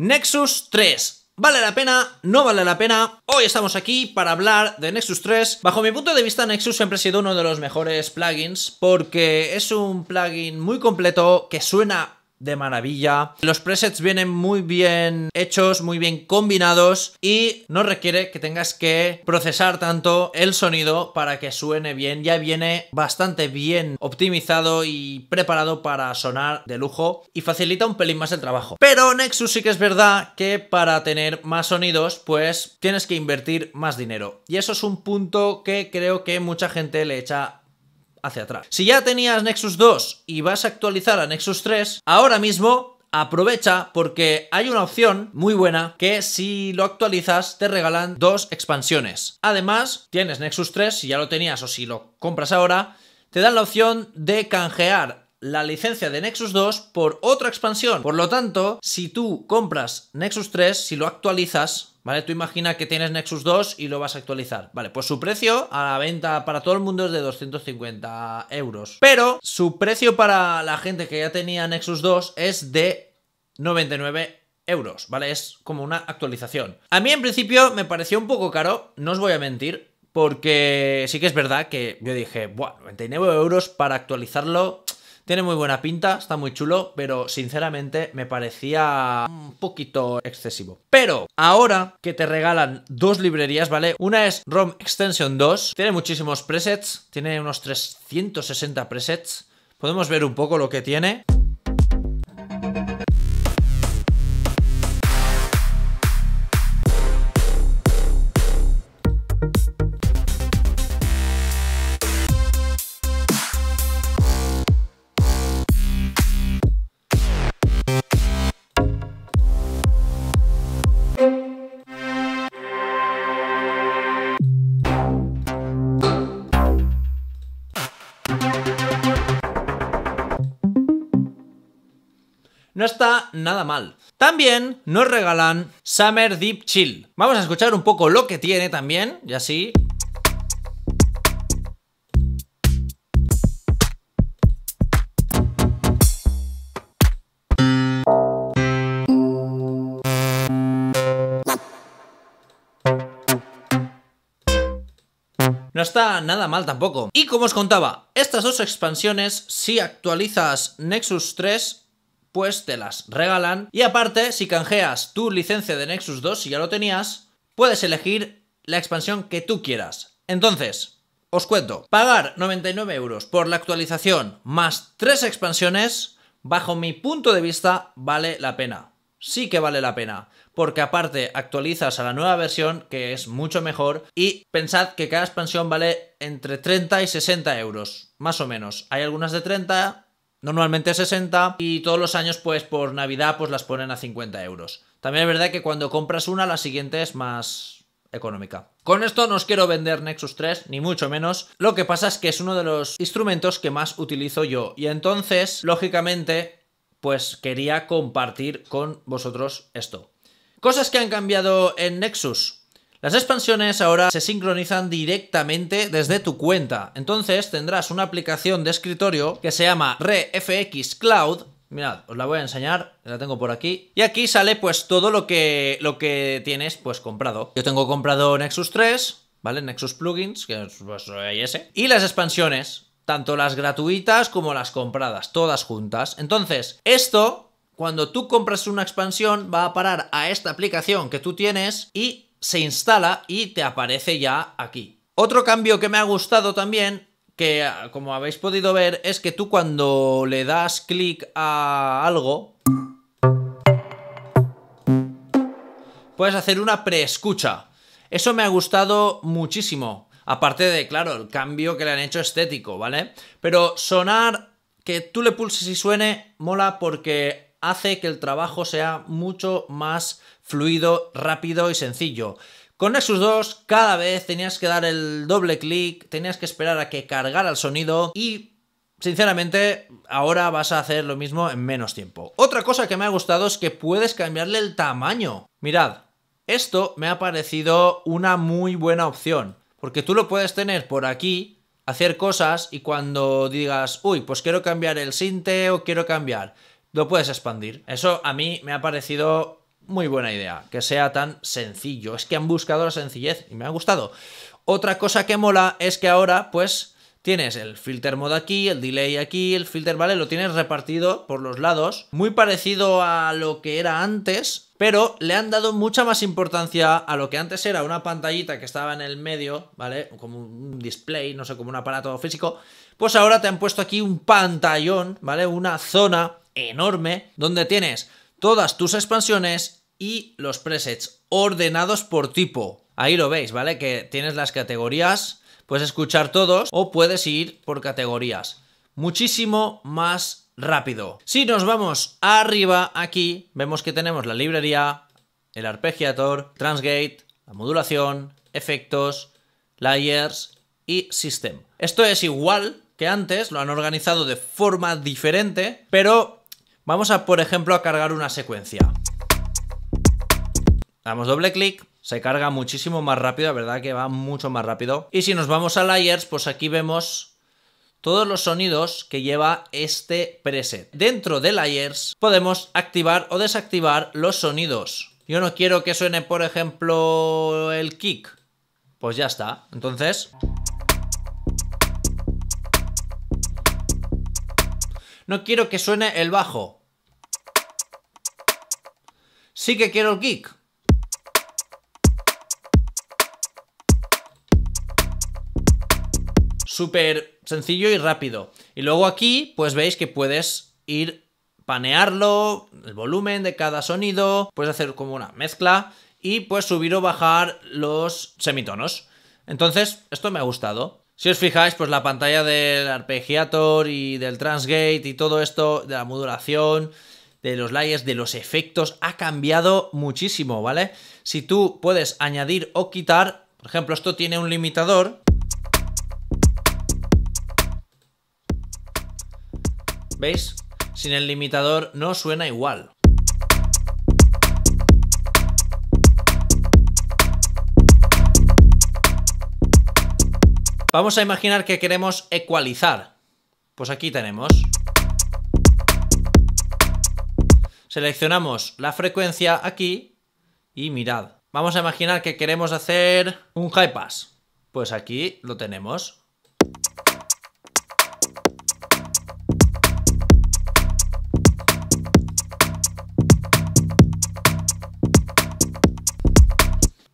Nexus 3. ¿Vale la pena? ¿No vale la pena? Hoy estamos aquí para hablar de Nexus 3. Bajo mi punto de vista, Nexus siempre ha sido uno de los mejores plugins porque es un plugin muy completo que suena de maravilla. Los presets vienen muy bien hechos, muy bien combinados y no requiere que tengas que procesar tanto el sonido para que suene bien. Ya viene bastante bien optimizado y preparado para sonar de lujo y facilita un pelín más el trabajo. Pero Nexus sí que es verdad que para tener más sonidos pues tienes que invertir más dinero y eso es un punto que creo que mucha gente le echa hacia atrás. Si ya tenías Nexus 2 y vas a actualizar a Nexus 3, ahora mismo aprovecha porque hay una opción muy buena que si lo actualizas te regalan dos expansiones. Además, tienes Nexus 3, si ya lo tenías o si lo compras ahora, te dan la opción de canjear la licencia de Nexus 2 por otra expansión. Por lo tanto, si tú compras Nexus 3, si lo actualizas, ¿Vale? Tú imagina que tienes Nexus 2 y lo vas a actualizar. Vale, pues su precio a la venta para todo el mundo es de 250 euros. Pero su precio para la gente que ya tenía Nexus 2 es de 99 euros, ¿vale? Es como una actualización. A mí en principio me pareció un poco caro, no os voy a mentir, porque sí que es verdad que yo dije, bueno, 99 euros para actualizarlo tiene muy buena pinta, está muy chulo, pero sinceramente me parecía un poquito excesivo. Pero ahora que te regalan dos librerías, ¿vale? Una es ROM Extension 2, tiene muchísimos presets, tiene unos 360 presets. Podemos ver un poco lo que tiene. no está nada mal. También nos regalan Summer Deep Chill. Vamos a escuchar un poco lo que tiene también, y así No está nada mal tampoco. Y como os contaba, estas dos expansiones, si actualizas Nexus 3, pues te las regalan. Y aparte, si canjeas tu licencia de Nexus 2, si ya lo tenías, puedes elegir la expansión que tú quieras. Entonces, os cuento, pagar 99 euros por la actualización más tres expansiones, bajo mi punto de vista, vale la pena. Sí que vale la pena, porque aparte actualizas a la nueva versión, que es mucho mejor, y pensad que cada expansión vale entre 30 y 60 euros, más o menos. Hay algunas de 30, normalmente 60 y todos los años pues por Navidad pues las ponen a 50 euros. También es verdad que cuando compras una la siguiente es más económica. Con esto no os quiero vender Nexus 3, ni mucho menos. Lo que pasa es que es uno de los instrumentos que más utilizo yo. Y entonces, lógicamente, pues quería compartir con vosotros esto. Cosas que han cambiado en Nexus. Las expansiones ahora se sincronizan directamente desde tu cuenta, entonces tendrás una aplicación de escritorio que se llama ReFX Cloud Mirad, os la voy a enseñar, la tengo por aquí. Y aquí sale pues todo lo que, lo que tienes pues comprado. Yo tengo comprado Nexus 3, ¿vale? Nexus Plugins, que es pues, Y las expansiones, tanto las gratuitas como las compradas, todas juntas. Entonces, esto, cuando tú compras una expansión, va a parar a esta aplicación que tú tienes y se instala y te aparece ya aquí. Otro cambio que me ha gustado también, que ah, como habéis podido ver, es que tú cuando le das clic a algo, puedes hacer una preescucha. Eso me ha gustado muchísimo. Aparte de, claro, el cambio que le han hecho estético, ¿vale? Pero sonar, que tú le pulses y suene, mola porque hace que el trabajo sea mucho más fluido, rápido y sencillo. Con Nexus 2 cada vez tenías que dar el doble clic, tenías que esperar a que cargara el sonido y sinceramente ahora vas a hacer lo mismo en menos tiempo. Otra cosa que me ha gustado es que puedes cambiarle el tamaño. Mirad, esto me ha parecido una muy buena opción porque tú lo puedes tener por aquí hacer cosas y cuando digas, uy, pues quiero cambiar el sinte o quiero cambiar lo puedes expandir. Eso a mí me ha parecido muy buena idea, que sea tan sencillo. Es que han buscado la sencillez y me ha gustado. Otra cosa que mola es que ahora, pues, tienes el filter modo aquí, el delay aquí, el filter, ¿vale? Lo tienes repartido por los lados, muy parecido a lo que era antes, pero le han dado mucha más importancia a lo que antes era una pantallita que estaba en el medio, ¿vale? Como un display, no sé, como un aparato físico. Pues ahora te han puesto aquí un pantallón, ¿vale? Una zona enorme donde tienes todas tus expansiones y los presets ordenados por tipo. Ahí lo veis, ¿vale? Que tienes las categorías, puedes escuchar todos o puedes ir por categorías. Muchísimo más rápido. Si nos vamos arriba aquí, vemos que tenemos la librería, el arpeggiator, transgate, la modulación, efectos, layers y system. Esto es igual que antes, lo han organizado de forma diferente, pero Vamos a, por ejemplo, a cargar una secuencia. Damos doble clic, se carga muchísimo más rápido, la verdad que va mucho más rápido. Y si nos vamos a layers, pues aquí vemos todos los sonidos que lleva este preset. Dentro de layers podemos activar o desactivar los sonidos. Yo no quiero que suene, por ejemplo, el kick. Pues ya está. Entonces... No quiero que suene el bajo. Sí que quiero el kick. Súper sencillo y rápido. Y luego aquí, pues veis que puedes ir panearlo, el volumen de cada sonido, puedes hacer como una mezcla y pues subir o bajar los semitonos. Entonces, esto me ha gustado. Si os fijáis, pues la pantalla del arpegiator y del transgate y todo esto, de la modulación, de los layers, de los efectos, ha cambiado muchísimo, ¿vale? Si tú puedes añadir o quitar, por ejemplo, esto tiene un limitador. ¿Veis? Sin el limitador no suena igual. Vamos a imaginar que queremos ecualizar. Pues aquí tenemos. Seleccionamos la frecuencia aquí y mirad. Vamos a imaginar que queremos hacer un high pass. Pues aquí lo tenemos.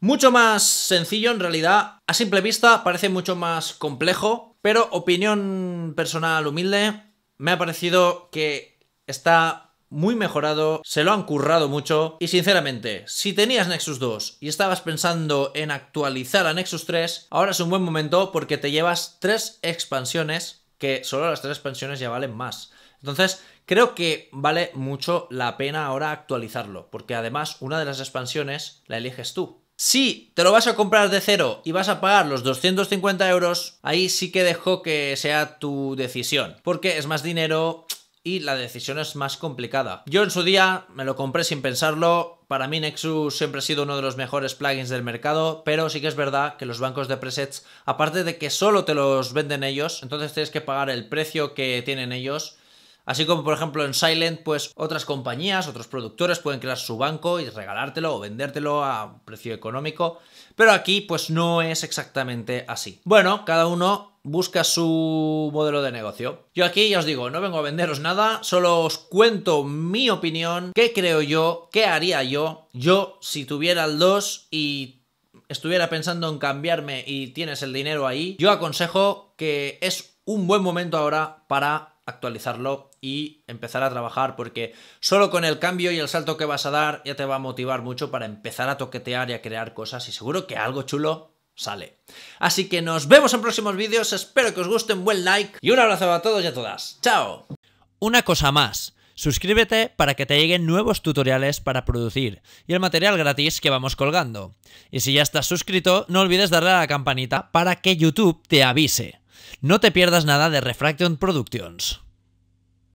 Mucho más sencillo en realidad, a simple vista parece mucho más complejo, pero opinión personal humilde, me ha parecido que está muy mejorado, se lo han currado mucho y sinceramente, si tenías Nexus 2 y estabas pensando en actualizar a Nexus 3, ahora es un buen momento porque te llevas tres expansiones que solo las tres expansiones ya valen más. Entonces, creo que vale mucho la pena ahora actualizarlo, porque además una de las expansiones la eliges tú. Si te lo vas a comprar de cero y vas a pagar los 250 euros, ahí sí que dejo que sea tu decisión, porque es más dinero, y la decisión es más complicada. Yo en su día me lo compré sin pensarlo. Para mí Nexus siempre ha sido uno de los mejores plugins del mercado, pero sí que es verdad que los bancos de presets, aparte de que solo te los venden ellos, entonces tienes que pagar el precio que tienen ellos Así como por ejemplo en Silent, pues otras compañías, otros productores pueden crear su banco y regalártelo o vendértelo a precio económico, pero aquí pues no es exactamente así. Bueno, cada uno busca su modelo de negocio. Yo aquí ya os digo, no vengo a venderos nada, solo os cuento mi opinión, qué creo yo, qué haría yo, yo si tuviera el 2 y estuviera pensando en cambiarme y tienes el dinero ahí, yo aconsejo que es un buen momento ahora para actualizarlo y empezar a trabajar porque solo con el cambio y el salto que vas a dar ya te va a motivar mucho para empezar a toquetear y a crear cosas y seguro que algo chulo sale. Así que nos vemos en próximos vídeos, espero que os guste, un buen like y un abrazo a todos y a todas. ¡Chao! Una cosa más. Suscríbete para que te lleguen nuevos tutoriales para producir y el material gratis que vamos colgando. Y si ya estás suscrito, no olvides darle a la campanita para que YouTube te avise. No te pierdas nada de Refraction Productions.